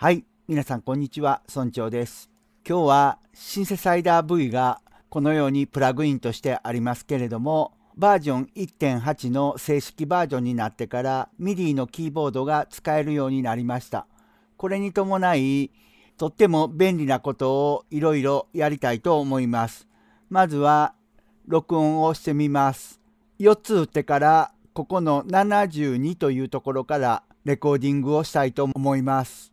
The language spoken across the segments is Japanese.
はい、皆さんこんにちは、村長です。今日はシンセサイダー V がこのようにプラグインとしてありますけれども、バージョン1.8の正式バージョンになってから MIDI のキーボードが使えるようになりました。これに伴い、とっても便利なことをいろいろやりたいと思います。まずは録音をしてみます。4つ打ってからここの72というところからレコーディングをしたいと思います。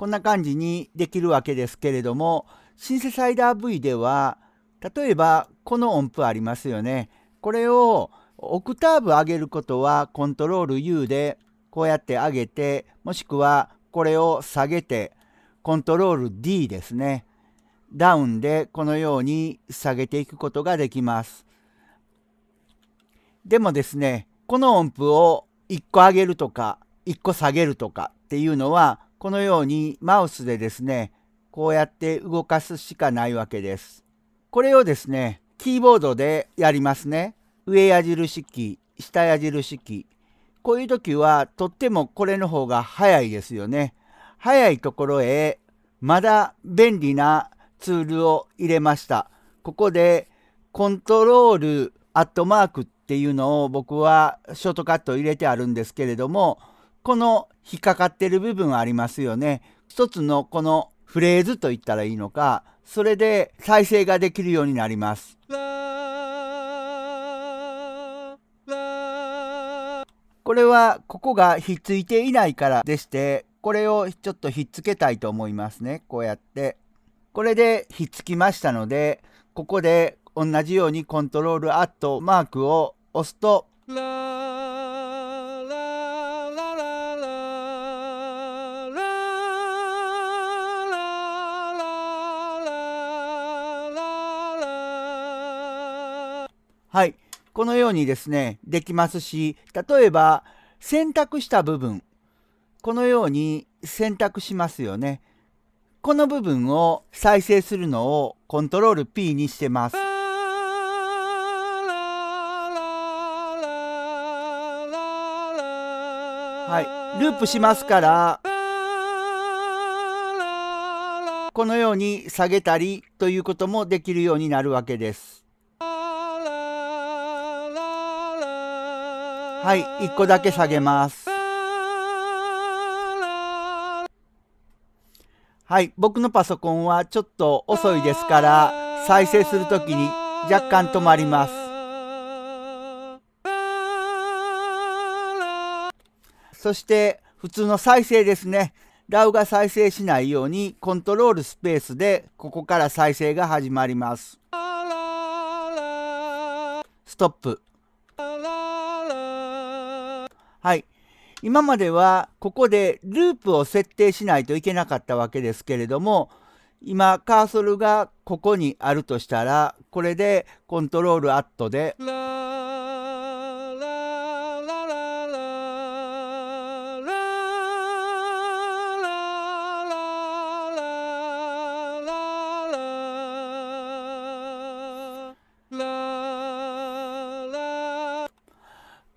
こんな感じにできるわけですけれども、シンセサイダー V では、例えばこの音符ありますよね。これをオクターブ上げることはコントロール U でこうやって上げて、もしくはこれを下げて、コントロール D ですね。ダウンでこのように下げていくことができます。でもですね、この音符を1個上げるとか、1個下げるとかっていうのはこのようにマウスでですね、こうやって動かすしかないわけです。これをですね、キーボードでやりますね。上矢印キー、下矢印キー。こういう時はとってもこれの方が早いですよね。早いところへまだ便利なツールを入れました。ここでコントロールアットマークっていうのを僕はショートカット入れてあるんですけれども、この引っかかってる部分ありますよね。一つのこのフレーズと言ったらいいのか、それで再生ができるようになります。これはここがひっついていないからでして、これをちょっとひっつけたいと思いますね。こうやって。これでひっつきましたので、ここで同じようにコントロールアットマークを押すとはい。このようにですね、できますし、例えば、選択した部分、このように選択しますよね。この部分を再生するのをコントロール P にしてます。はい、ループしますからこのように下げたりということもできるようになるわけです。はい、一個だけ下げます。はい、僕のパソコンはちょっと遅いですから、再生するときに若干止まります。そして普通の再生ですね。ラウが再生しないようにコントロールスペースでここから再生が始まります。ストップ。はい。今まではここでループを設定しないといけなかったわけですけれども、今カーソルがここにあるとしたら、これでコントロールアットで、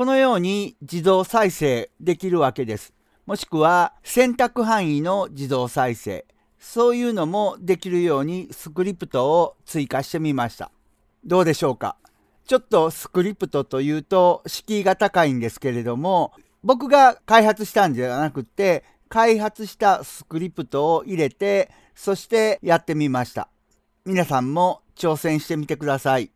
このように自動再生できるわけです。もしくは選択範囲の自動再生。そういうのもできるようにスクリプトを追加してみました。どうでしょうかちょっとスクリプトというと敷居が高いんですけれども、僕が開発したんじゃなくて、開発したスクリプトを入れて、そしてやってみました。皆さんも挑戦してみてください。